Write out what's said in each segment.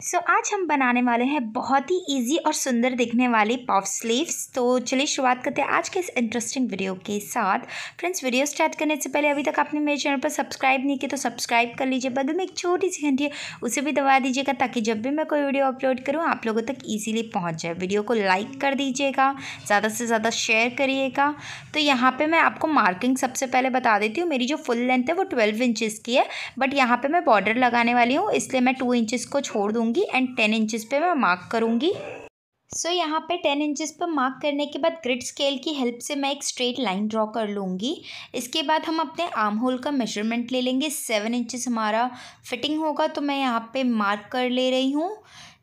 सो so, आज हम बनाने वाले हैं बहुत ही इजी और सुंदर दिखने वाली पफ स्लीव्स तो चलिए शुरुआत करते हैं आज के इस इंटरेस्टिंग वीडियो के साथ फ्रेंड्स वीडियो स्टार्ट करने से पहले अभी तक आपने मेरे चैनल पर सब्सक्राइब नहीं किया तो सब्सक्राइब कर लीजिए बगल में एक छोटी सी घंटी है उसे भी दबा दीजिएगा ताकि जब भी मैं कोई वीडियो अपलोड करूँ आप लोगों तक ईजिली पहुँच जाए वीडियो को लाइक कर दीजिएगा ज़्यादा से ज़्यादा शेयर करिएगा तो यहाँ पर मैं आपको मार्किंग सबसे पहले बता देती हूँ मेरी जो फुल लेंथ है वो ट्वेल्व इंचज़ की है बट यहाँ पर मैं बॉर्डर लगाने वाली हूँ इसलिए मैं टू इंचज़ को छोड़ दूँगी लूँगी एंड टेन इंचेस पे मैं मार्क करूँगी सो so, यहाँ पे टेन इंचेस पर मार्क करने के बाद ग्रिड स्केल की हेल्प से मैं एक स्ट्रेट लाइन ड्रॉ कर लूँगी इसके बाद हम अपने आर्म होल का मेजरमेंट ले लेंगे सेवन इंचेस हमारा फिटिंग होगा तो मैं यहाँ पे मार्क कर ले रही हूँ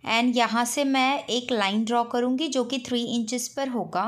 एंड यहाँ से मैं एक लाइन ड्रॉ करूँगी जो कि थ्री इंचेस पर होगा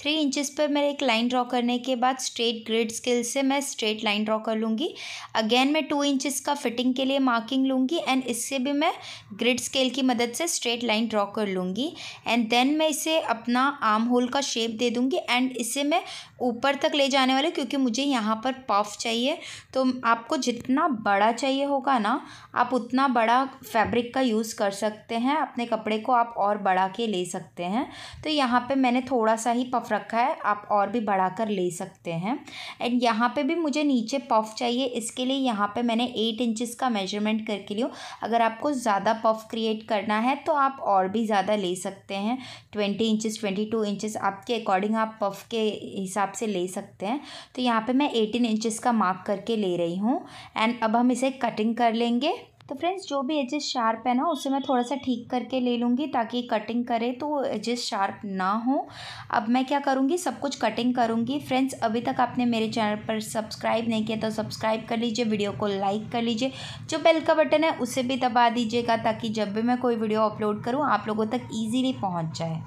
थ्री इंचेस पर मैं एक लाइन ड्रॉ करने के बाद स्ट्रेट ग्रिड स्किल से मैं स्ट्रेट लाइन ड्रॉ कर लूँगी अगेन मैं टू इंचेस का फिटिंग के लिए मार्किंग लूँगी एंड इससे भी मैं ग्रिड स्केल की मदद से स्ट्रेट लाइन ड्रॉ कर लूँगी एंड देन मैं इसे अपना आर्म होल का शेप दे दूँगी एंड इसे मैं ऊपर तक ले जाने वाली क्योंकि मुझे यहाँ पर पफ चाहिए तो आपको जितना बड़ा चाहिए होगा ना आप उतना बड़ा फैब्रिक का यूज़ कर सकते हैं अपने कपड़े को आप और बढ़ा के ले सकते हैं तो यहाँ पे मैंने थोड़ा सा ही पफ रखा है आप और भी बढ़ा कर ले सकते हैं एंड यहाँ पे भी मुझे नीचे पफ चाहिए इसके लिए यहाँ पे मैंने एट इंचज़ का मेजरमेंट करके लियो अगर आपको ज़्यादा पफ क्रिएट करना है तो आप और भी ज़्यादा ले सकते हैं twenty inches twenty two inches आपके अकॉर्डिंग आप पफ के हिसाब से ले सकते हैं तो यहाँ पर मैं एटीन इंचज़ का मार्क करके ले रही हूँ एंड अब हम इसे कटिंग कर लेंगे तो फ्रेंड्स जो भी एजेस शार्प है ना उसे मैं थोड़ा सा ठीक करके ले लूँगी ताकि कटिंग करे तो एजेस शार्प ना हो अब मैं क्या करूँगी सब कुछ कटिंग करूँगी फ्रेंड्स अभी तक आपने मेरे चैनल पर सब्सक्राइब नहीं किया तो सब्सक्राइब कर लीजिए वीडियो को लाइक कर लीजिए जो बेल का बटन है उसे भी दबा दीजिएगा ताकि जब भी मैं कोई वीडियो अपलोड करूँ आप लोगों तक ईजीली पहुँच जाए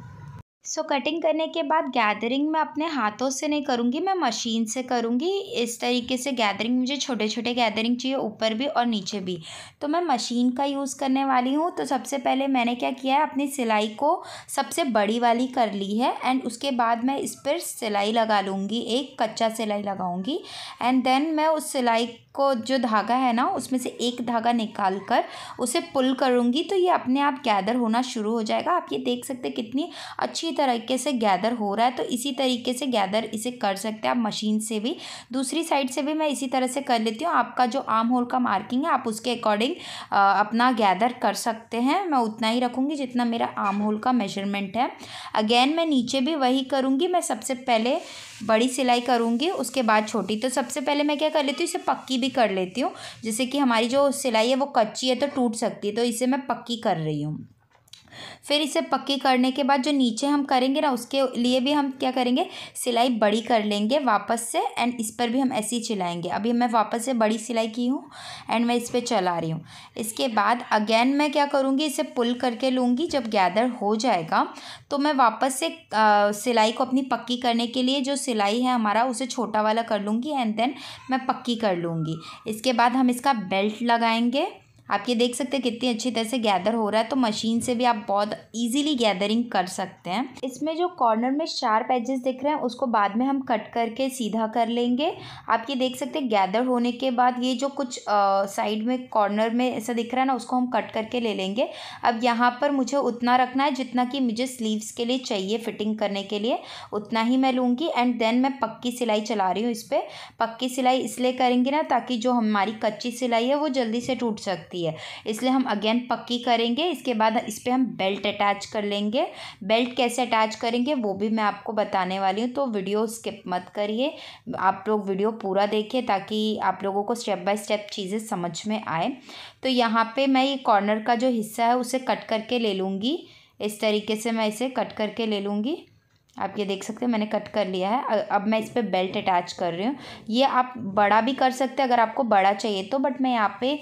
सो so, कटिंग करने के बाद गैदरिंग मैं अपने हाथों से नहीं करूँगी मैं मशीन से करूँगी इस तरीके से गैदरिंग मुझे छोटे छोटे गैदरिंग चाहिए ऊपर भी और नीचे भी तो मैं मशीन का यूज़ करने वाली हूँ तो सबसे पहले मैंने क्या किया है अपनी सिलाई को सबसे बड़ी वाली कर ली है एंड उसके बाद मैं इस पर सिलाई लगा लूँगी एक कच्चा सिलाई लगाऊँगी एंड देन मैं उस सिलाई को जो धागा है ना उसमें से एक धागा निकाल कर उसे पुल करूँगी तो ये अपने आप गैदर होना शुरू हो जाएगा आप ये देख सकते कितनी अच्छी तरीके से गैदर हो रहा है तो इसी तरीके से गैदर इसे कर सकते हैं आप मशीन से भी दूसरी साइड से भी मैं इसी तरह से कर लेती हूँ आपका जो आर्म होल का मार्किंग है आप उसके अकॉर्डिंग अपना गैदर कर सकते हैं मैं उतना ही रखूँगी जितना मेरा आर्म होल का मेजरमेंट है अगेन मैं नीचे भी वही करूँगी मैं सबसे पहले बड़ी सिलाई करूँगी उसके बाद छोटी तो सबसे पहले मैं क्या कर लेती हूँ इसे पक्की भी कर लेती हूँ जैसे कि हमारी जो सिलाई है वो कच्ची है तो टूट सकती है तो इसे मैं पक्की कर रही हूँ फिर इसे पक्की करने के बाद जो नीचे हम करेंगे ना उसके लिए भी हम क्या करेंगे सिलाई बड़ी कर लेंगे वापस से एंड इस पर भी हम ऐसे ही चलाएँगे अभी मैं वापस से बड़ी सिलाई की हूँ एंड मैं इस पर चला रही हूँ इसके बाद अगेन मैं क्या करूँगी इसे पुल करके लूँगी जब गैदर हो जाएगा तो मैं वापस से सिलाई को अपनी पक्की करने के लिए जो सिलाई है हमारा उसे छोटा वाला कर लूँगी एंड देन मैं पक्की कर लूँगी इसके बाद हम इसका बेल्ट लगाएंगे आप ये देख सकते हैं कितनी अच्छी तरह से गैदर हो रहा है तो मशीन से भी आप बहुत इजीली गैदरिंग कर सकते हैं इसमें जो कॉर्नर में शार्प एजेस दिख रहे हैं उसको बाद में हम कट करके सीधा कर लेंगे आप ये देख सकते हैं गैदर होने के बाद ये जो कुछ साइड में कॉर्नर में ऐसा दिख रहा है ना उसको हम कट करके ले लेंगे अब यहाँ पर मुझे उतना रखना है जितना कि मुझे स्लीवस के लिए चाहिए फिटिंग करने के लिए उतना ही मैं लूँगी एंड देन मैं पक्की सिलाई चला रही हूँ इस पर पक्की सिलाई इसलिए करेंगे ना ताकि जो हमारी कच्ची सिलाई है वो जल्दी से टूट सकती सकती है इसलिए हम अगेन पक्की करेंगे इसके बाद इस पर हम बेल्ट अटैच कर लेंगे बेल्ट कैसे अटैच करेंगे वो भी मैं आपको बताने वाली हूँ तो वीडियो स्किप मत करिए आप लोग वीडियो पूरा देखिए ताकि आप लोगों को स्टेप बाय स्टेप चीज़ें समझ में आए तो यहाँ पे मैं ये कॉर्नर का जो हिस्सा है उसे कट करके ले लूँगी इस तरीके से मैं इसे कट करके ले लूँगी आप ये देख सकते हैं मैंने कट कर लिया है अब मैं इस पर बेल्ट अटैच कर रही हूँ ये आप बड़ा भी कर सकते हैं अगर आपको बड़ा चाहिए तो बट मैं यहाँ पे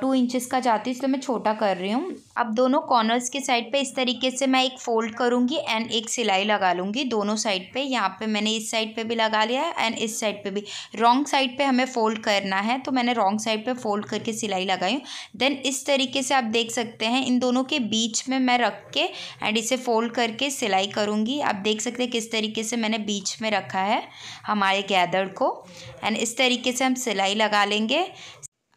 टू इंचेस का चाहती हूँ इसलिए मैं छोटा कर रही हूँ अब दोनों कॉर्नर्स के साइड पे इस तरीके से मैं एक फ़ोल्ड करूँगी एंड एक सिलाई लगा लूँगी दोनों साइड पर यहाँ पर मैंने इस साइड पर भी लगा लिया है एंड इस साइड पर भी रॉन्ग साइड पर हमें फ़ोल्ड करना है तो मैंने रॉन्ग साइड पर फ़ोल्ड करके सिलाई लगाई हूँ देन इस तरीके से आप देख सकते हैं इन दोनों के बीच में मैं रख के एंड इसे फ़ोल्ड करके सिलाई करूँगी आप देख सकते सकते हैं किस तरीके से मैंने बीच में रखा है हमारे गैदर को एंड इस तरीके से हम सिलाई लगा लेंगे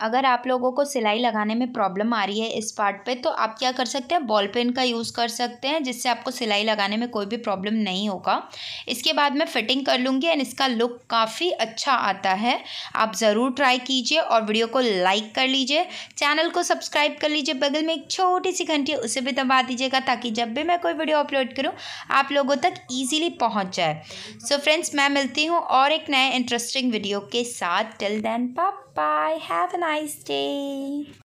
अगर आप लोगों को सिलाई लगाने में प्रॉब्लम आ रही है इस पार्ट पे तो आप क्या कर सकते हैं बॉल पेन का यूज़ कर सकते हैं जिससे आपको सिलाई लगाने में कोई भी प्रॉब्लम नहीं होगा इसके बाद मैं फ़िटिंग कर लूँगी एंड इसका लुक काफ़ी अच्छा आता है आप ज़रूर ट्राई कीजिए और वीडियो को लाइक कर लीजिए चैनल को सब्सक्राइब कर लीजिए बगल में एक छोटी सी घंटी उसे भी दबा दीजिएगा ताकि जब भी मैं कोई वीडियो अपलोड करूँ आप लोगों तक ईजिली पहुँच जाए सो फ्रेंड्स मैं मिलती हूँ और एक नए इंटरेस्टिंग वीडियो के साथ टिल देन पाप Bye. Have a nice day.